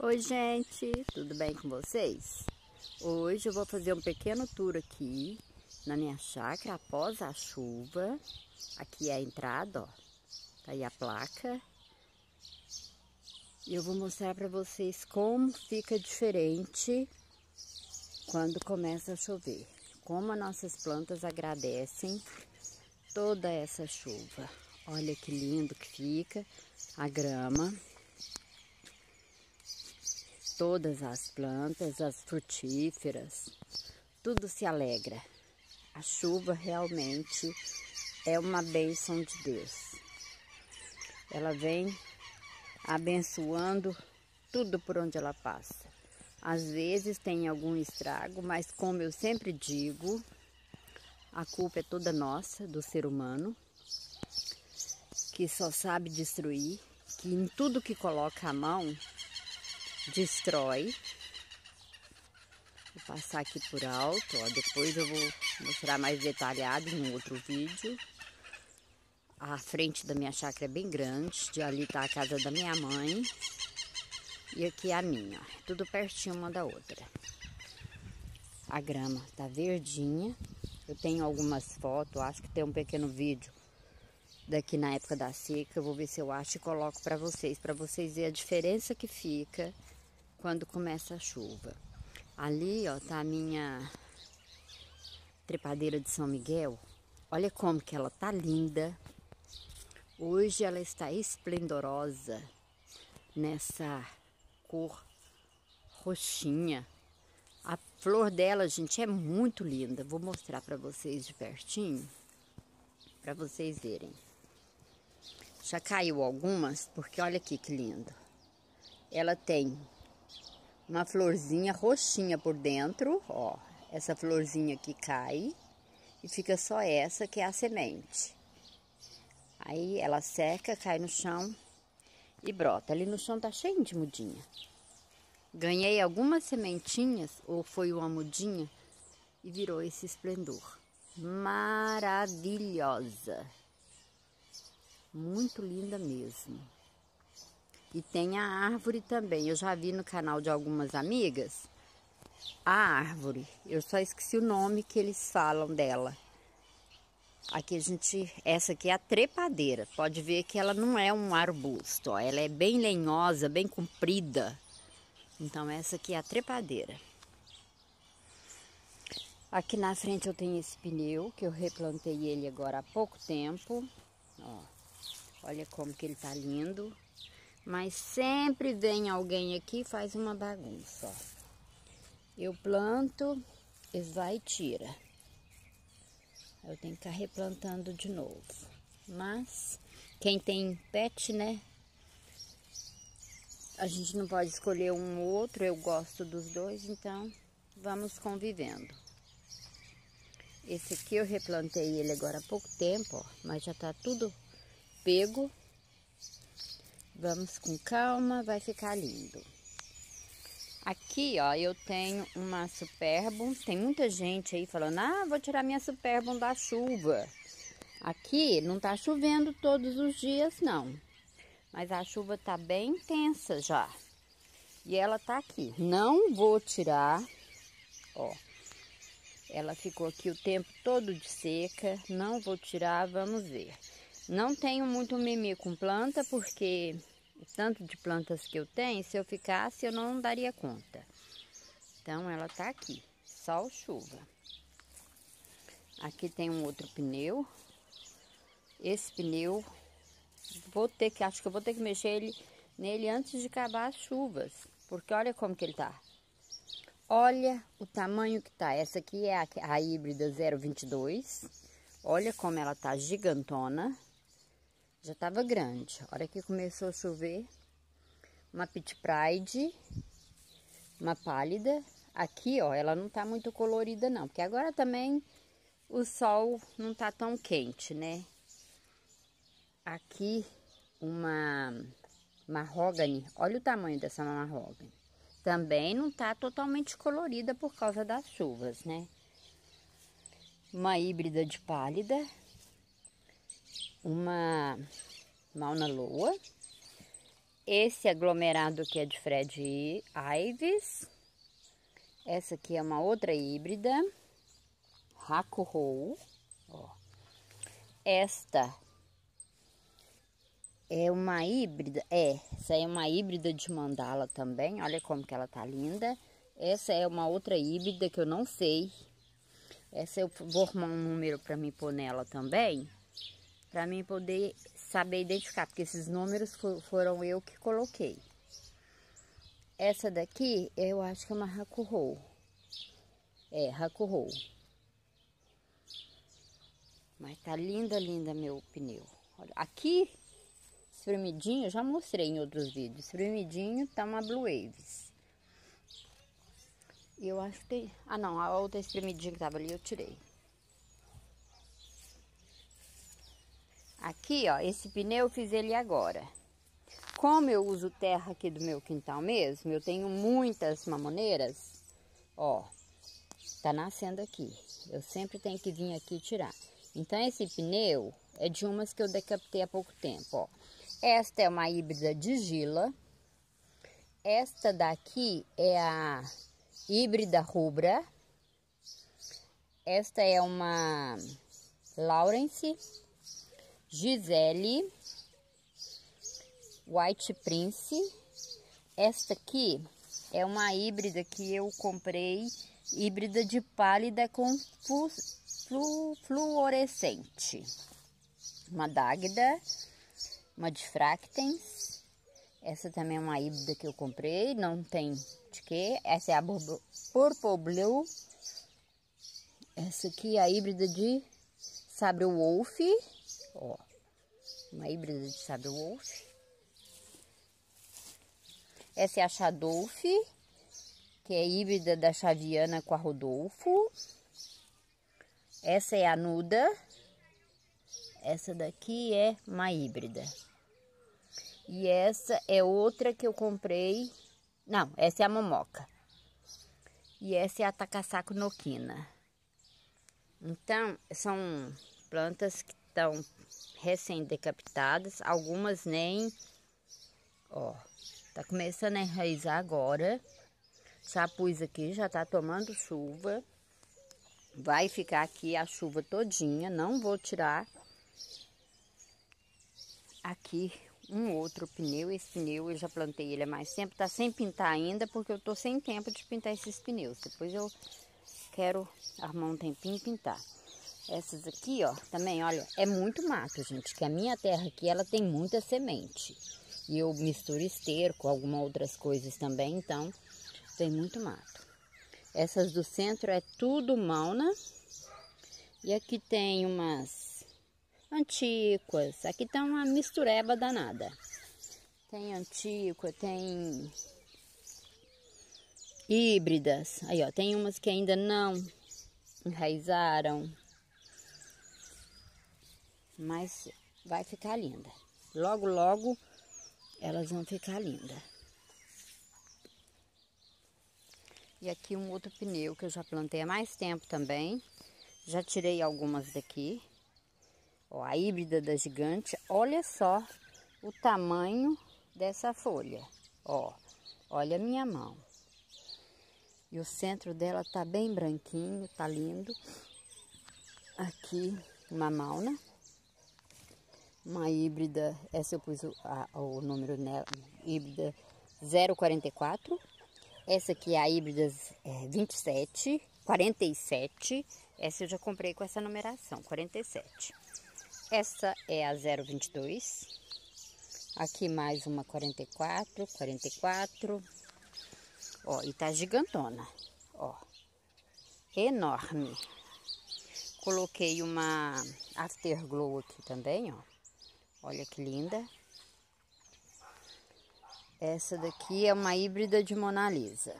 Oi gente, tudo bem com vocês? Hoje eu vou fazer um pequeno tour aqui na minha chácara após a chuva. Aqui é a entrada, ó. Tá aí a placa. E eu vou mostrar para vocês como fica diferente quando começa a chover. Como as nossas plantas agradecem toda essa chuva. Olha que lindo que fica a grama. Todas as plantas, as frutíferas, tudo se alegra. A chuva realmente é uma bênção de Deus. Ela vem abençoando tudo por onde ela passa. Às vezes tem algum estrago, mas como eu sempre digo, a culpa é toda nossa, do ser humano, que só sabe destruir, que em tudo que coloca a mão destrói. Vou passar aqui por alto, ó. Depois eu vou mostrar mais detalhado em outro vídeo. A frente da minha chácara é bem grande. De ali tá a casa da minha mãe. E aqui é a minha, é Tudo pertinho uma da outra. A grama tá verdinha. Eu tenho algumas fotos, acho que tem um pequeno vídeo daqui na época da seca. Eu vou ver se eu acho e coloco para vocês, para vocês verem a diferença que fica quando começa a chuva. Ali, ó, tá a minha trepadeira de São Miguel. Olha como que ela tá linda. Hoje ela está esplendorosa nessa cor roxinha. A flor dela, gente, é muito linda. Vou mostrar para vocês de pertinho, para vocês verem. Já caiu algumas, porque olha aqui que lindo. Ela tem uma florzinha roxinha por dentro, ó. Essa florzinha aqui cai e fica só essa que é a semente. Aí ela seca, cai no chão e brota. Ali no chão tá cheio de mudinha. Ganhei algumas sementinhas, ou foi uma mudinha, e virou esse esplendor. Maravilhosa! Muito linda mesmo. E tem a árvore também. Eu já vi no canal de algumas amigas a árvore. Eu só esqueci o nome que eles falam dela. Aqui a gente, essa aqui é a trepadeira. Pode ver que ela não é um arbusto, ó. ela é bem lenhosa, bem comprida. Então essa aqui é a trepadeira. Aqui na frente eu tenho esse pneu que eu replantei ele agora há pouco tempo. Ó, olha como que ele tá lindo. Mas sempre vem alguém aqui e faz uma bagunça. Eu planto, eles vai e tira. Eu tenho que estar replantando de novo. Mas quem tem pet, né? A gente não pode escolher um ou outro, eu gosto dos dois, então vamos convivendo. Esse aqui eu replantei ele agora há pouco tempo, ó, mas já tá tudo pego Vamos com calma, vai ficar lindo. Aqui, ó, eu tenho uma Superbum. Tem muita gente aí falando, ah, vou tirar minha Superbum da chuva. Aqui não tá chovendo todos os dias, não. Mas a chuva tá bem intensa já. E ela tá aqui. Não vou tirar, ó. Ela ficou aqui o tempo todo de seca. Não vou tirar, vamos ver. Não tenho muito mimi com planta, porque o tanto de plantas que eu tenho, se eu ficasse, eu não daria conta. Então, ela tá aqui, sol, chuva. Aqui tem um outro pneu. Esse pneu, vou ter que, acho que eu vou ter que mexer ele, nele antes de acabar as chuvas. Porque olha como que ele tá. Olha o tamanho que tá. Essa aqui é a, a híbrida 022. Olha como ela tá gigantona já estava grande. A hora que começou a chover, uma pit pride, uma pálida. Aqui, ó, ela não tá muito colorida não, porque agora também o sol não tá tão quente, né? Aqui uma marrogane, olha o tamanho dessa marrogane. Também não tá totalmente colorida por causa das chuvas, né? Uma híbrida de pálida, uma Mauna Loa, esse aglomerado que é de Fred Ives, essa aqui é uma outra híbrida, Hakuhou, Esta é uma híbrida, é, essa é uma híbrida de mandala também, olha como que ela tá linda. Essa é uma outra híbrida que eu não sei. Essa eu vou arrumar um número para me pôr nela também para mim poder saber identificar, porque esses números foram eu que coloquei. Essa daqui eu acho que é uma racurrou. É, racurrou. Mas tá linda, linda meu pneu. Olha, aqui, espremidinho, já mostrei em outros vídeos. Espremidinho tá uma Blue Waves. E eu acho que tem... Ah, não, a outra espremidinha que tava ali eu tirei. Aqui, ó, esse pneu eu fiz ele agora. Como eu uso terra aqui do meu quintal mesmo, eu tenho muitas mamoneiras, ó, tá nascendo aqui. Eu sempre tenho que vir aqui tirar. Então, esse pneu é de umas que eu decapitei há pouco tempo, ó. Esta é uma híbrida de gila. Esta daqui é a híbrida rubra. Esta é uma Lawrence. Gisele, White Prince. Esta aqui é uma híbrida que eu comprei, híbrida de pálida com flu, flu, fluorescente. Uma Dagda, uma Fractens. Essa também é uma híbrida que eu comprei, não tem de que, Essa é a Purple Blue. Essa aqui é a híbrida de Sabre Wolf. Ó, uma híbrida de Shadow Wolf. Essa é a Shadolf, que é híbrida da Chaviana com a Rodolfo. Essa é a Nuda. Essa daqui é uma híbrida. E essa é outra que eu comprei. Não, essa é a Momoca. E essa é a Takasako Noquina. Então, são plantas que estão recém-decapitadas, algumas nem. Ó, tá começando a enraizar agora. Sapuz aqui já tá tomando chuva. Vai ficar aqui a chuva todinha, não vou tirar. Aqui um outro pneu, esse pneu eu já plantei ele há mais tempo, tá sem pintar ainda, porque eu tô sem tempo de pintar esses pneus. Depois eu quero arrumar um tempinho e pintar. Essas aqui, ó, também, olha, é muito mato, gente, que a minha terra aqui, ela tem muita semente. E eu misturo esterco algumas outras coisas também, então tem muito mato. Essas do centro é tudo mauna. E aqui tem umas antíquas. Aqui tá uma mistureba danada. Tem antíqua, tem híbridas. Aí, ó, tem umas que ainda não enraizaram mas vai ficar linda. Logo, logo elas vão ficar lindas. E aqui um outro pneu que eu já plantei há mais tempo também. Já tirei algumas daqui. Ó, a híbrida da gigante. Olha só o tamanho dessa folha. Ó, olha a minha mão. E o centro dela tá bem branquinho, tá lindo. Aqui uma mauna uma híbrida, essa eu pus o, a, o número nela, híbrida 044. Essa aqui é a híbrida é, 27, 47. Essa eu já comprei com essa numeração, 47. Essa é a 022. Aqui mais uma 44, 44. Ó, e tá gigantona, ó. Enorme. Coloquei uma afterglow aqui também, ó. Olha que linda. Essa daqui é uma híbrida de Mona Lisa.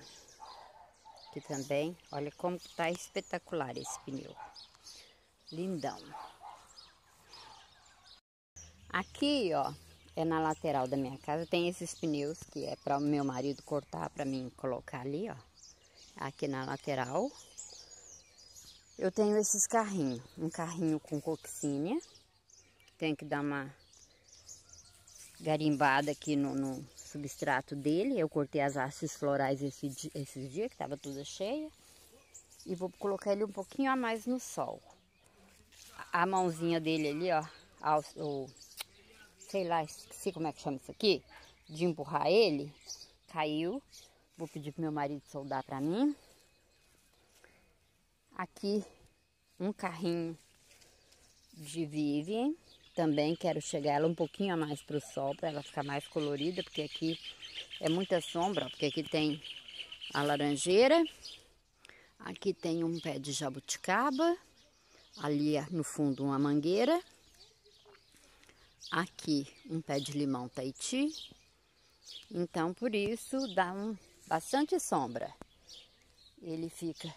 Que também, olha como tá espetacular esse pneu. Lindão. Aqui, ó, é na lateral da minha casa. Tem esses pneus que é para o meu marido cortar para mim colocar ali, ó. Aqui na lateral. Eu tenho esses carrinhos. Um carrinho com coxinha. Tem que dar uma garimbada aqui no, no substrato dele. Eu cortei as hastes florais esse, esses dias, que estava toda cheia. E vou colocar ele um pouquinho a mais no sol. A mãozinha dele ali, ó. Ao, o, sei lá, sei como é que chama isso aqui. De empurrar ele. Caiu. Vou pedir pro meu marido soldar para mim. Aqui, um carrinho de Vivian também quero chegar ela um pouquinho a mais para o sol, para ela ficar mais colorida, porque aqui é muita sombra, porque aqui tem a laranjeira, aqui tem um pé de jabuticaba, ali é, no fundo uma mangueira, aqui um pé de limão Tahiti, então por isso dá um, bastante sombra. Ele fica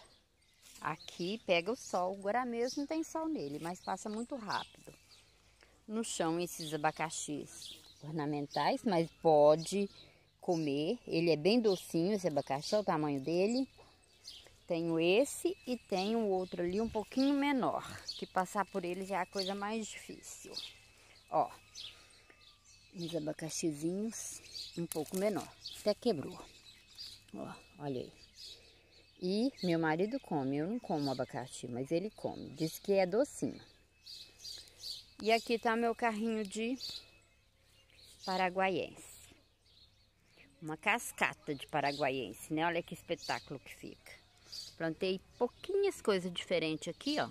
aqui, pega o sol, agora mesmo tem sol nele, mas passa muito rápido no chão esses abacaxis ornamentais, mas pode comer. Ele é bem docinho, esse abacaxi, é o tamanho dele. Tenho esse e tenho outro ali um pouquinho menor, que passar por ele já é a coisa mais difícil. Ó, uns abacaxizinhos um pouco menor, até quebrou. Ó, olha aí. E meu marido come, eu não como abacaxi, mas ele come. Diz que é docinho. E aqui está meu carrinho de paraguaiense. Uma cascata de paraguaiense, né? Olha que espetáculo que fica. Plantei pouquinhas coisas diferentes aqui, ó.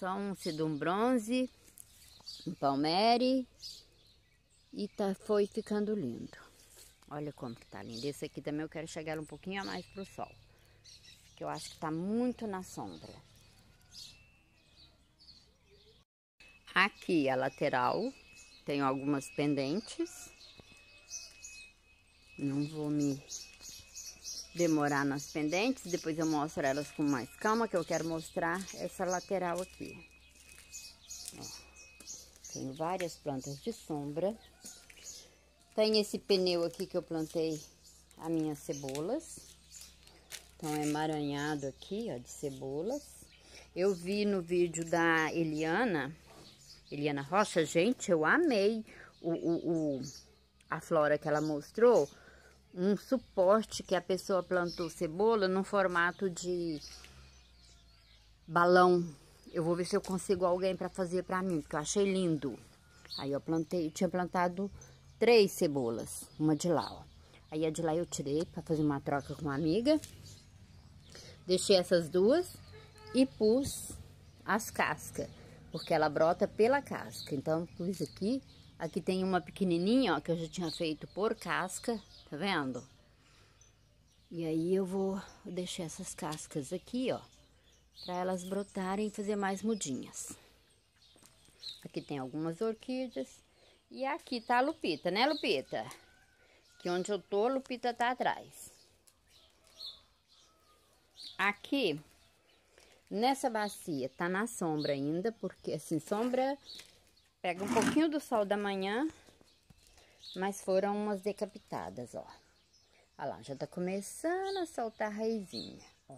Só um sedum bronze, um palmere e tá, foi ficando lindo. Olha como que tá lindo. Esse aqui também eu quero chegar um pouquinho a mais pro sol. Que eu acho que tá muito na sombra. Aqui a lateral, tenho algumas pendentes. Não vou me demorar nas pendentes, depois eu mostro elas com mais calma, que eu quero mostrar essa lateral aqui. Ó. Tenho várias plantas de sombra. Tem esse pneu aqui que eu plantei as minhas cebolas. Então, é emaranhado aqui, ó, de cebolas. Eu vi no vídeo da Eliana Eliana Rocha, gente, eu amei o, o, o, a flora que ela mostrou. Um suporte que a pessoa plantou cebola no formato de balão. Eu vou ver se eu consigo alguém para fazer para mim, porque eu achei lindo. Aí eu plantei, eu tinha plantado três cebolas, uma de lá, ó. Aí a de lá eu tirei para fazer uma troca com uma amiga. Deixei essas duas e pus as cascas porque ela brota pela casca. Então, por aqui, aqui tem uma pequenininha, ó, que eu já tinha feito por casca, tá vendo? E aí eu vou deixar essas cascas aqui, ó, para elas brotarem e fazer mais mudinhas. Aqui tem algumas orquídeas e aqui tá a Lupita, né, Lupita? Que onde eu tô, Lupita tá atrás. Aqui Nessa bacia, tá na sombra ainda, porque assim, sombra pega um pouquinho do sol da manhã, mas foram umas decapitadas, ó. Olha lá, já tá começando a soltar raizinha, ó.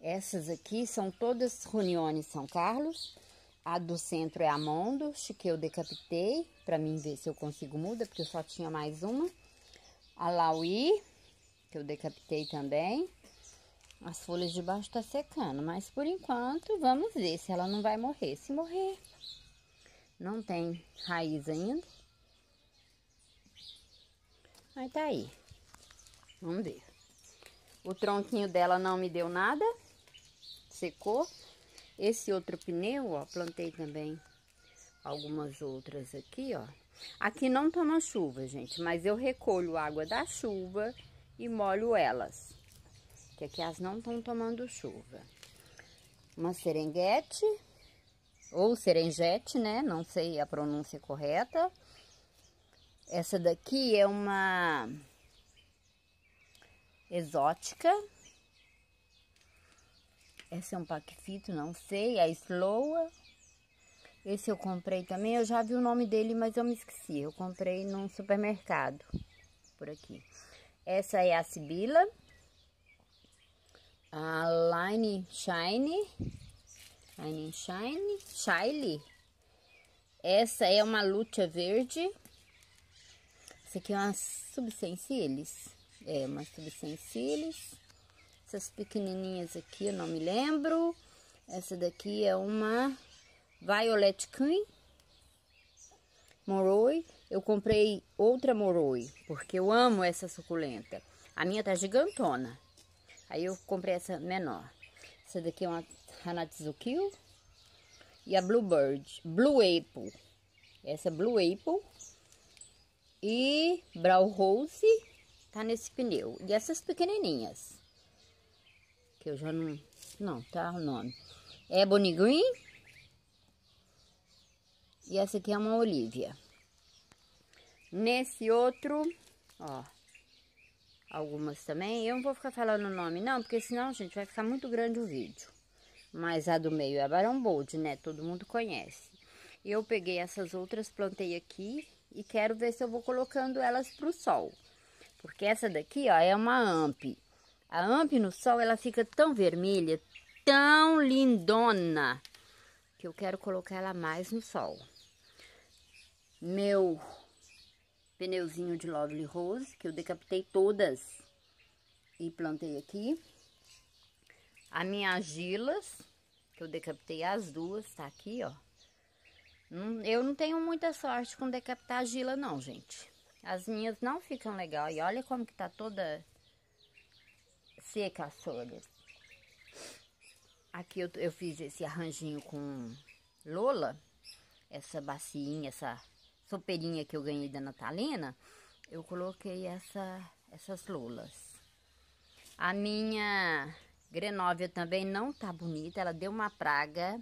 Essas aqui são todas Runione São Carlos. A do centro é a Mondos, que eu decapitei, pra mim ver se eu consigo muda, porque eu só tinha mais uma. A Laui, que eu decapitei também. As folhas de baixo tá secando, mas por enquanto vamos ver se ela não vai morrer. Se morrer, não tem raiz ainda. Mas tá aí. Vamos ver. O tronquinho dela não me deu nada. Secou. Esse outro pneu, ó, plantei também algumas outras aqui, ó. Aqui não toma chuva, gente, mas eu recolho água da chuva e molho elas que aqui não estão tomando chuva. Uma serenguete, ou serengete, né? Não sei a pronúncia correta. Essa daqui é uma exótica. Essa é um paquifito, não sei. A Sloa. Esse eu comprei também. Eu já vi o nome dele, mas eu me esqueci. Eu comprei num supermercado por aqui. Essa é a Sibila a ah, Line Shine, Line Shine, Shiley. Essa é uma luta verde. Essa aqui é uma subsensilis. É, uma subsensilis. Essas pequenininhas aqui eu não me lembro. Essa daqui é uma Violet Queen. Moroi. Eu comprei outra Moroi, porque eu amo essa suculenta. A minha tá gigantona. Aí eu comprei essa menor. Essa daqui é uma Hanatsukiu. E a Bluebird. Blue Apple. Essa é Blue Apple. E brow Rose. Tá nesse pneu. E essas pequenininhas. Que eu já não... Não, tá o nome. É Bonnie Green. E essa aqui é uma Olivia. Nesse outro, ó algumas também. Eu não vou ficar falando o nome não, porque senão, gente, vai ficar muito grande o vídeo. Mas a do meio é a Barão Bold, né? Todo mundo conhece. Eu peguei essas outras, plantei aqui e quero ver se eu vou colocando elas pro sol. Porque essa daqui, ó, é uma amp. A amp no sol, ela fica tão vermelha, tão lindona, que eu quero colocar ela mais no sol. Meu pneuzinho de Lovely Rose, que eu decapitei todas e plantei aqui. A minha agilas, que eu decapitei as duas, tá aqui, ó. Eu não tenho muita sorte com decapitar a gila, não, gente. As minhas não ficam legal. E olha como que tá toda seca as folhas. Aqui eu, eu fiz esse arranjinho com Lola. Essa bacinha, essa sopeirinha que eu ganhei da Natalina, eu coloquei essa, essas lulas. A minha grenóvia também não tá bonita, ela deu uma praga.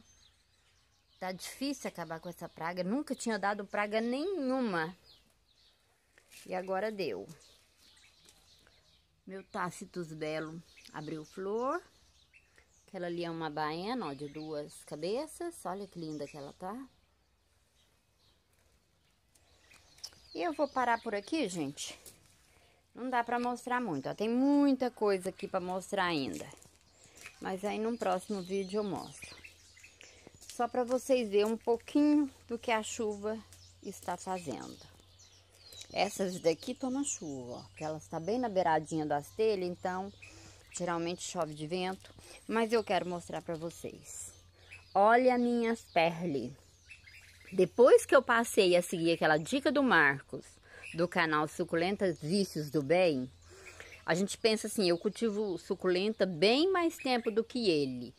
Tá difícil acabar com essa praga, nunca tinha dado praga nenhuma. E agora deu. Meu Tácitos Belo abriu flor. Aquela ali é uma baiana, ó, de duas cabeças. Olha que linda que ela tá. E eu vou parar por aqui, gente. Não dá pra mostrar muito, ó. Tem muita coisa aqui pra mostrar ainda. Mas aí no próximo vídeo eu mostro. Só pra vocês verem um pouquinho do que a chuva está fazendo. Essas daqui toma chuva, ó. Porque elas estão tá bem na beiradinha das telhas, então... Geralmente chove de vento. Mas eu quero mostrar pra vocês. Olha minhas perles. Depois que eu passei a seguir aquela dica do Marcos, do canal Suculentas Vícios do Bem, a gente pensa assim, eu cultivo suculenta bem mais tempo do que ele,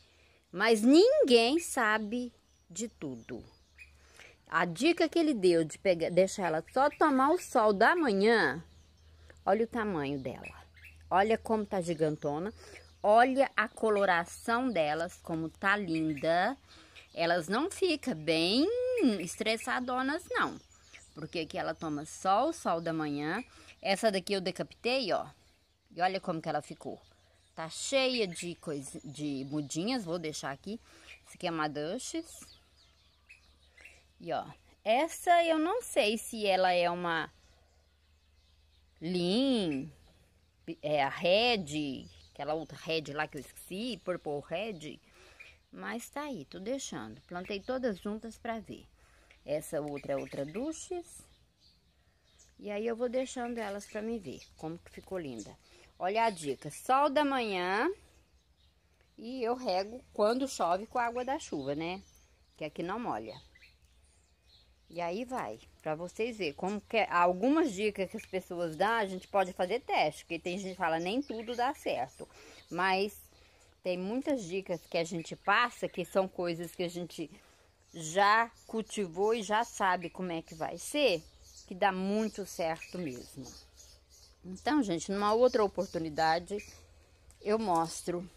mas ninguém sabe de tudo. A dica que ele deu de pegar, deixar ela só tomar o sol da manhã, olha o tamanho dela. Olha como tá gigantona. Olha a coloração delas, como tá linda elas não ficam bem estressadonas, não. Porque aqui ela toma só o sol da manhã. Essa daqui eu decapitei, ó. E olha como que ela ficou. Tá cheia de, coisa, de mudinhas, vou deixar aqui. Essa aqui é maduches. E ó, essa eu não sei se ela é uma lean, é a red, aquela outra red lá que eu esqueci, purple red. Mas tá aí, tô deixando. Plantei todas juntas para ver. Essa outra é outra duches. E aí eu vou deixando elas para me ver como que ficou linda. Olha a dica, sol da manhã e eu rego quando chove com a água da chuva, né? Que aqui não molha. E aí vai, para vocês ver como que é. algumas dicas que as pessoas dão, a gente pode fazer teste, porque tem gente que fala nem tudo dá certo. Mas tem muitas dicas que a gente passa que são coisas que a gente já cultivou e já sabe como é que vai ser, que dá muito certo mesmo. Então, gente, numa outra oportunidade eu mostro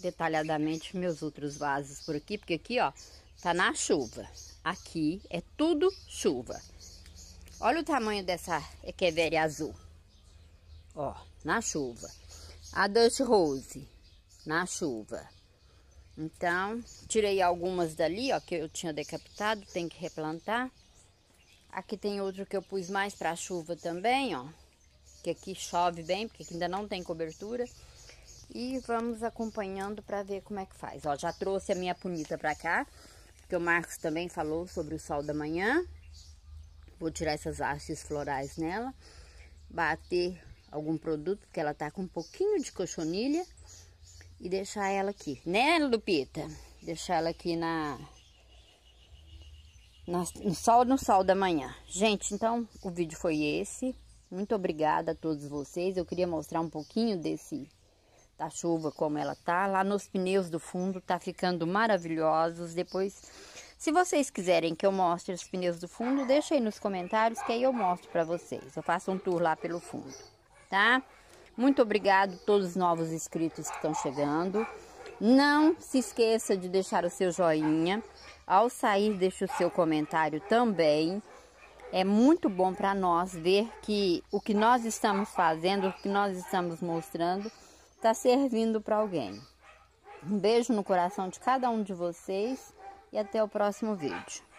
detalhadamente meus outros vasos por aqui, porque aqui, ó, tá na chuva. Aqui é tudo chuva. Olha o tamanho dessa equeveria azul. Ó, na chuva. A Dutch Rose na chuva. Então, tirei algumas dali, ó, que eu tinha decapitado, tem que replantar. Aqui tem outro que eu pus mais para chuva também, ó. Que aqui chove bem, porque ainda não tem cobertura. E vamos acompanhando para ver como é que faz. Ó, já trouxe a minha punita para cá, porque o Marcos também falou sobre o sol da manhã. Vou tirar essas hastes florais nela, bater algum produto, porque ela tá com um pouquinho de cochonilha e deixar ela aqui, né, Lupita? Deixar ela aqui na, na no sol no sol da manhã. Gente, então o vídeo foi esse. Muito obrigada a todos vocês. Eu queria mostrar um pouquinho desse da chuva como ela tá lá nos pneus do fundo, tá ficando maravilhosos. Depois se vocês quiserem que eu mostre os pneus do fundo, deixa aí nos comentários que aí eu mostro para vocês. Eu faço um tour lá pelo fundo, tá? Muito obrigado a todos os novos inscritos que estão chegando. Não se esqueça de deixar o seu joinha. Ao sair, deixe o seu comentário também. É muito bom para nós ver que o que nós estamos fazendo, o que nós estamos mostrando, está servindo para alguém. Um beijo no coração de cada um de vocês e até o próximo vídeo.